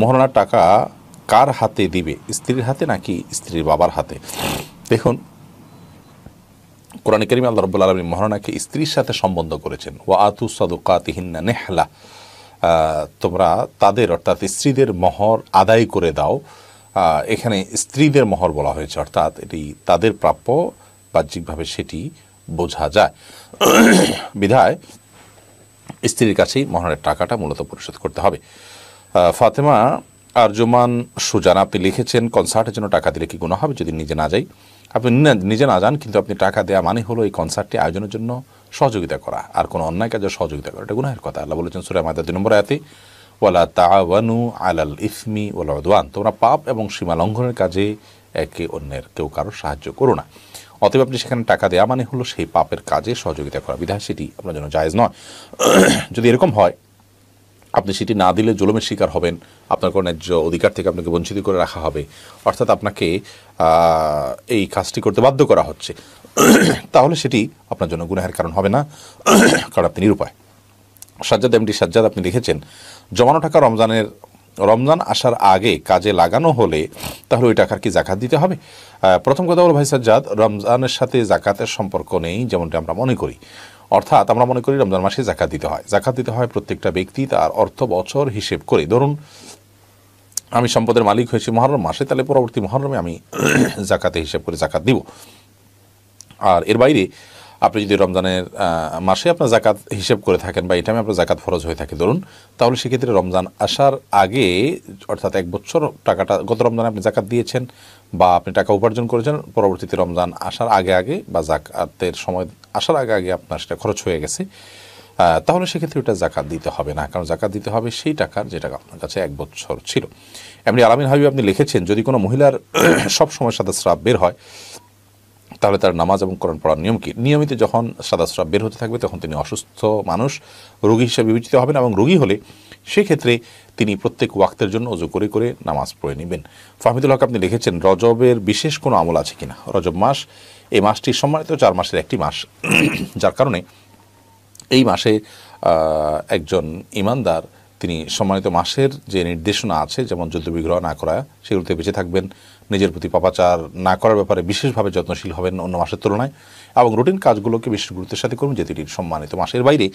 মহারণার টাকা কার হাতে দিবে স্ত্রীর হাতে নাকি স্ত্রীর বাবার হাতে দেখুন কোরআন আল্লাহ রব্বুল আলমী মহারণাকে স্ত্রীর সাথে সম্বন্ধ করেছেন ও আতু কাতিহিনা নেহলা তোমরা তাদের অর্থাৎ স্ত্রীদের মহর আদায় করে দাও এখানে স্ত্রীদের মহর বলা হয়েছে অর্থাৎ এটি তাদের প্রাপ্য বাহ্যিকভাবে সেটি বোঝা যায় বিধায় স্ত্রীর কাছেই মহানের টাকাটা মূলত পরিশোধ করতে হবে ফাতেমা আরজুমান সুজান আপনি লিখেছেন কনসার্টের জন্য টাকা দিলে কি গুণা হবে যদি নিজে না যাই আপনি নিজে না যান কিন্তু আপনি টাকা দেওয়া মানে হলো এই কনসার্টটি আয়োজনের জন্য সহযোগিতা করা আর কোনো অন্যায় কাজে সহযোগিতা করা এটা গুনাহের কথা আল্লাহ বলেছেন সুরা মাদা দুই নম্বর আয়াতে ওয়ালা তাওয়ানু আলাল ইসমি ওলা উদওয়ান তোমরা পাপ এবং সীমা লঙ্ঘনের কাজে একে অন্যের কেউ কারো সাহায্য করো না অতএব আপনি সেখানে টাকা দেওয়া মানে হলো সেই পাপের কাজে সহযোগিতা করা বিধায় সেটি আপনার জন্য জায়েজ নয় যদি এরকম হয় আপনি সেটি না দিলে জুলুমের শিকার হবেন আপনার কোনো ন্যায্য অধিকার থেকে আপনাকে বঞ্চিত করে রাখা হবে অর্থাৎ আপনাকে এই কাজটি করতে বাধ্য করা হচ্ছে তাহলে সেটি আপনার জন্য গুনাহের কারণ হবে না কারণ আপনি নিরুপায় সাজ্জাদ এমডি সাজ্জাদ আপনি লিখেছেন জমানো টাকা রমজানের রমজান আসার আগে কাজে লাগানো হলে তাহলে ওই টাকার কি জাকাত দিতে হবে প্রথম কথা হলো ভাই সাজ্জাদ রমজানের সাথে জাকাতের সম্পর্ক নেই যেমনটি আমরা মনে করি অর্থাৎ আমরা মনে করি রমজান মাসে জাকাত দিতে হয় জাকাত দিতে হয় প্রত্যেকটা ব্যক্তি তার অর্থ বছর হিসেব করে ধরুন আমি সম্পদের মালিক হয়েছি মহরম মাসে তাহলে পরবর্তী মহরমে আমি জাকাতে হিসেব করে জাকাত দিব আর এর বাইরে আপনি যদি রমজানের মাসে আপনার জাকাত হিসেব করে থাকেন বা এই টাইমে আপনার জাকাত ফরজ হয়ে থাকে ধরুন তাহলে সেক্ষেত্রে রমজান আসার আগে অর্থাৎ এক বছর টাকাটা গত রমজানে আপনি জাকাত দিয়েছেন বা আপনি টাকা উপার্জন করেছেন পরবর্তীতে রমজান আসার আগে আগে বা জাকাতের সময় আসার আগে আগে আপনার সেটা খরচ হয়ে গেছে তাহলে সেক্ষেত্রে ওটা জাকাত দিতে হবে না কারণ জাকাত দিতে হবে সেই টাকার যে টাকা আপনার কাছে এক বছর ছিল এমনি আলামিন হাবিব আপনি লিখেছেন যদি কোনো মহিলার সব সময় সাদা স্রাব বের হয় তাহলে তার নামাজ এবং করণ পড়ার নিয়ম কি নিয়মিত যখন সাদা স্রাব বের হতে থাকবে তখন তিনি অসুস্থ মানুষ রোগী হিসেবে বিবেচিত হবেন এবং রোগী হলে সেক্ষেত্রে তিনি প্রত্যেক ওয়াক্তের জন্য অজু করে করে নামাজ পড়ে নেবেন ফাহমিদুল হক আপনি লিখেছেন রজবের বিশেষ কোনো আমল আছে কিনা রজব মাস এই মাসটি সম্মানিত চার মাসের একটি মাস যার কারণে এই মাসে একজন ইমানদার তিনি সম্মানিত মাসের যে নির্দেশনা আছে যেমন যুদ্ধবিগ্রহ না করা সেগুলোতে বেঁচে থাকবেন নিজের প্রতি পাপাচার না করার ব্যাপারে বিশেষভাবে যত্নশীল হবেন অন্য মাসের তুলনায় এবং রুটিন কাজগুলোকে বিশেষ গুরুত্বের সাথে করুন যেটি সম্মানিত মাসের বাইরে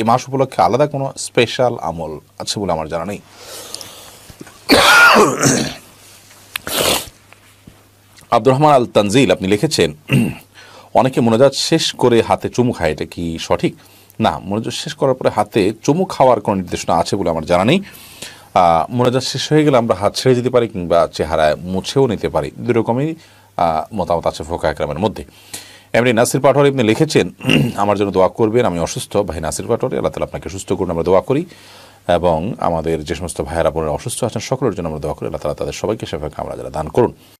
এ মাস উপলক্ষে আলাদা কোনো স্পেশাল আমল আছে বলে আমার জানা নেই আব্দুর রহমান আল তানজিল আপনি লিখেছেন অনেকে মনোজাত শেষ করে হাতে চুমু খায় এটা কি সঠিক না মনোজাত শেষ করার পরে হাতে চুমু খাওয়ার কোনো নির্দেশনা আছে বলে আমার জানা নেই মোনাজাত শেষ হয়ে গেলে আমরা হাত ছেড়ে যেতে পারি কিংবা চেহারায় মুছেও নিতে পারি রকমই মতামত আছে ফোকা একরামের মধ্যে এমনি নাসির পাঠোয়ার আপনি লিখেছেন আমার জন্য দোয়া করবেন আমি অসুস্থ ভাই নাসির পাঠর আল্লাহ তালা আপনাকে সুস্থ করুন আমরা দোয়া করি এবং আমাদের যে সমস্ত ভাইয়েরা বোনেরা অসুস্থ আছেন সকলের জন্য আমরা দোয়া করি আল্লাহ তালা তাদের সবাইকে সেভাবে আমরা যারা দান করুন